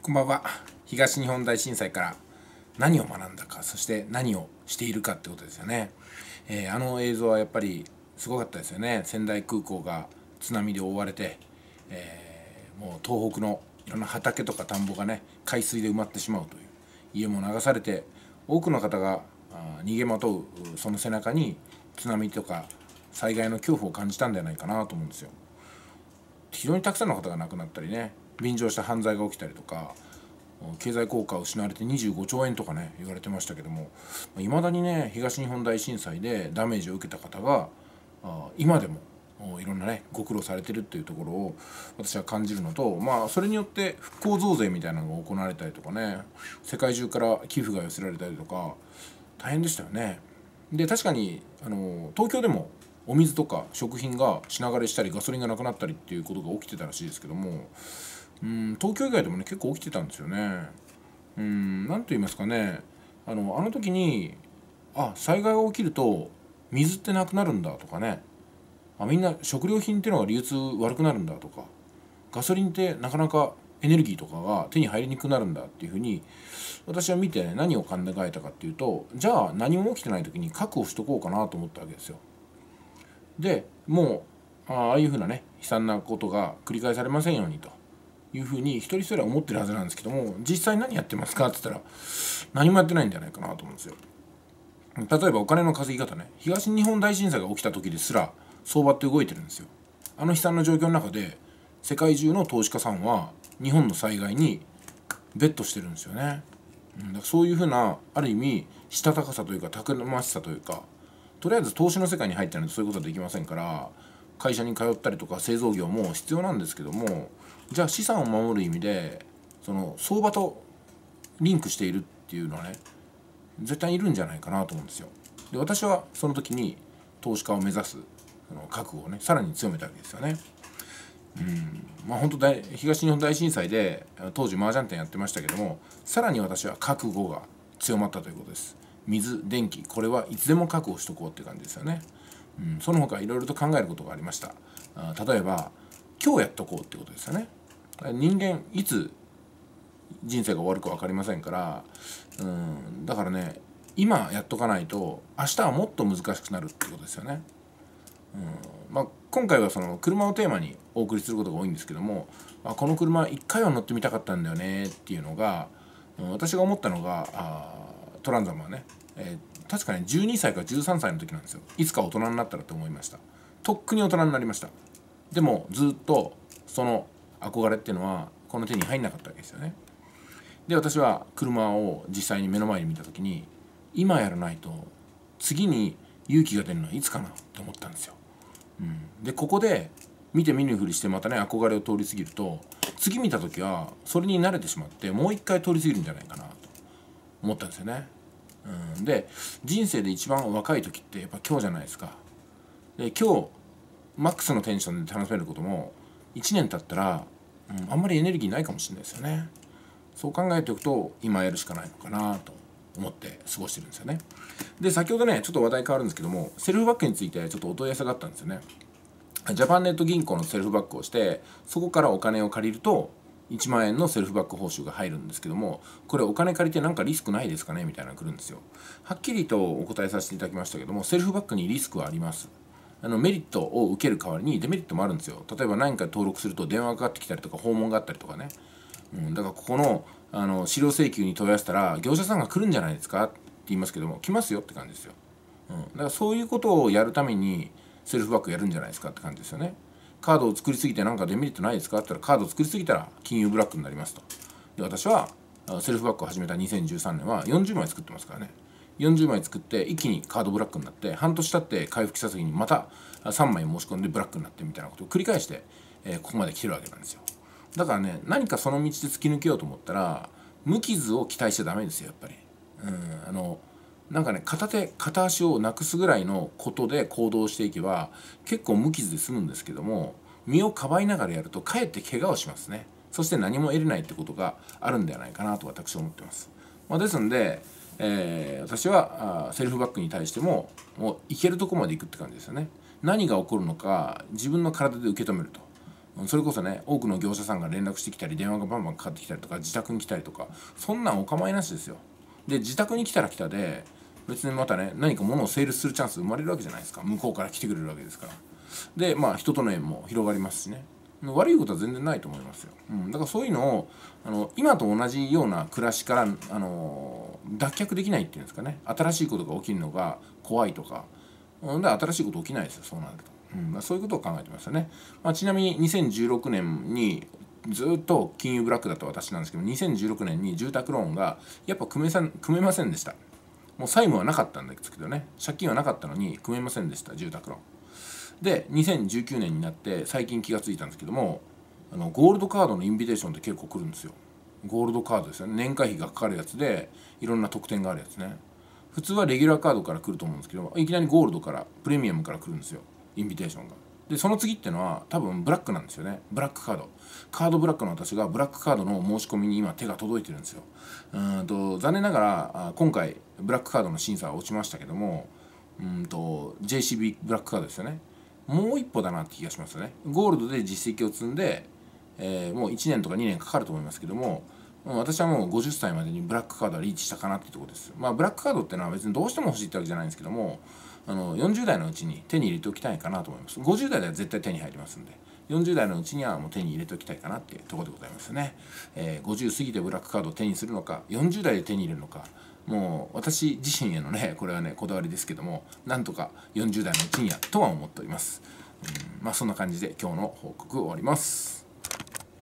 こんばんは東日本大震災から何を学んだかそして何をしているかってことですよね、えー、あの映像はやっぱりすごかったですよね仙台空港が津波で覆われて、えー、もう東北のいろんな畑とか田んぼがね海水で埋まってしまうという家も流されて多くの方が逃げまとうその背中に津波とか災害の恐怖を感じたんじゃないかなと思うんですよ非常にたくさんの方が亡くなったりね便乗した犯罪が起きたりとか経済効果を失われて25兆円とかね言われてましたけどもいまだにね東日本大震災でダメージを受けた方が今でもいろんなねご苦労されてるっていうところを私は感じるのとまあそれによって復興増税みたいなのが行われたりとかね世界中から寄付が寄せられたりとか大変でしたよね。で確かにあの東京でもお水とか食品が品枯れしたりガソリンがなくなったりっていうことが起きてたらしいですけどもうん東京以外でもね結構起きてたんですよね。うん何と言いますかねあのあの時にあ災害が起きると水ってなくなるんだとかねあみんな食料品っていうのが流通悪くなるんだとかガソリンってなかなかエネルギーとかが手に入りにくくなるんだっていうふうに私は見て、ね、何を考えたかっていうとじゃあ何も起きてない時に確保しとこうかなと思ったわけですよ。でもうああいうふうなね悲惨なことが繰り返されませんようにというふうに一人一人は思ってるはずなんですけども実際何やってますかって言ったら何もやってないんじゃないかなと思うんですよ。例えばお金の稼ぎ方ね東日本大震災が起きた時ですら相場って動いてるんですよ。あの悲惨な状況の中で世界中の投資家さんは日本の災害にベットしてるんですよね。うん、だそういうふうなある意味したたかさというかたくましさというかとりあえず投資の世界に入ってないとそういうことはできませんから会社に通ったりとか製造業も必要なんですけどもじゃあ資産を守る意味でその相場とリンクしているっていうのはね絶対いるんじゃないかなと思うんですよ。で私はその時に投資家を目指すその覚悟をねさらに強めたわけですよね。うんまあ、本当大東日本大震災で当時麻雀店やってましたけどもさらに私は覚悟が強まったということです水電気これはいつでも確保しとこうって感じですよね、うん、その他いろいろと考えることがありましたあ例えば今日やっとこうってことですよね人間いつ人生が終わるか分かりませんからうんだからね今やっとかないと明日はもっと難しくなるってことですよね。うんまあ、今回はその車をテーマにお送りすることが多いんですけどもあこの車1回は乗ってみたかったんだよねっていうのが、うん、私が思ったのがあトランザムはね、えー、確かね12歳か13歳の時なんですよいつか大人になったらと思いましたとっくに大人になりましたでもずっとその憧れっていうのはこの手に入んなかったわけですよね。で私は車を実際に目の前に見た時に今やらないと次に勇気が出るのはいつかなと思ったんですよ。うん、でここで見て見ぬふりしてまたね憧れを通り過ぎると次見た時はそれに慣れてしまってもう一回通り過ぎるんじゃないかなと思ったんですよね。うん、で人生で一番若い時ってやっぱ今日じゃないですか。で今日マックスのテンションで楽しめることも1年経ったら、うん、あんまりエネルギーないかもしれないですよねそう考えておくと今やるしかないのかなと思って過ごしてるんですよねで先ほどねちょっと話題変わるんですけどもセルフバッグについてちょっとお問い合わせがあったんですよねジャパンネット銀行のセルフバッグをしてそこからお金を借りると1万円のセルフバック報酬が入るんですけどもこれお金借りてなんかリスクないですかねみたいなのが来るんですよはっきりとお答えさせていただきましたけどもセルフバックにリスクはありますあのメリットを受ける代わりにデメリットもあるんですよ例えば何か登録すると電話がかかってきたりとか訪問があったりとかね、うん、だからここのあの資料請求に問い合わせたら業者さんが来るんじゃないですかって言いますけども来ますよって感じですよ、うん、だからそういうことをやるためにセルフバックやるんじゃないですかって感じですよねカードを作りすぎてなんかデメリットないですかって言ったらカードを作りすぎたら金融ブラックになりますとで私はセルフバックを始めた2013年は40枚作ってますからね40枚作って一気にカードブラックになって半年経って回復した時にまた3枚申し込んでブラックになってみたいなことを繰り返して、えここまで来てるわけなんですよだからね何かその道で突き抜けようと思ったら無傷を期待しちゃダメですよやっぱりうんあのなんかね片手片足をなくすぐらいのことで行動していけば結構無傷で済むんですけども身をかばいながらやるとかえって怪我をしますねそして何も得れないってことがあるんではないかなと私は思ってます、まあ、ですんでえー、私はセルフバックに対してももういけるとこまで行くって感じですよね何が起こるのか自分の体で受け止めるとそれこそね多くの業者さんが連絡してきたり電話がバンバンかかってきたりとか自宅に来たりとかそんなんお構いなしですよで自宅に来たら来たで別にまたね何か物をセールスするチャンス生まれるわけじゃないですか向こうから来てくれるわけですからでまあ人との縁も広がりますしね悪いことは全然ないと思いますよ、うん、だからそういうのをあの今と同じような暮らしからあの脱却できないっていうんですかね新しいことが起きるのが怖いとかで新しいこと起きないですよそうなると、うんまあ、そういうことを考えてましたね、まあ、ちなみに2016年にずっと金融ブラックだった私なんですけど2016年に住宅ローンがやっぱ組めさ組めませんでしたもう債務はなかったんですけどね借金はなかったのに組めませんでした住宅ローンで2019年になって最近気が付いたんですけどもあのゴールドカードのインビテーションって結構来るんですよゴールドカードですよね年会費がかかるやつでいろんな特典があるやつね普通はレギュラーカードから来ると思うんですけどいきなりゴールドからプレミアムから来るんですよインビテーションがでその次ってのは多分ブラックなんですよねブラックカードカードブラックの私がブラックカードの申し込みに今手が届いてるんですようんと残念ながら今回ブラックカードの審査は落ちましたけどもうんと JCB ブラックカードですよねもう一歩だなって気がしますよねゴールドで実績を積んでえー、もう1年とか2年かかると思いますけども、う私はもう50歳までにブラックカードはリーチしたかなってとこです。まあ、ブラックカードってのは別にどうしても欲しいってわけじゃないんですけども、あの、40代のうちに手に入れておきたいかなと思います。50代では絶対手に入りますんで、40代のうちにはもう手に入れておきたいかなっていうとこでございますね。えー、50過ぎてブラックカードを手にするのか、40代で手に入れるのか、もう私自身へのね、これはね、こだわりですけども、なんとか40代のうちにはとは思っております。うん、まあそんな感じで今日の報告終わります。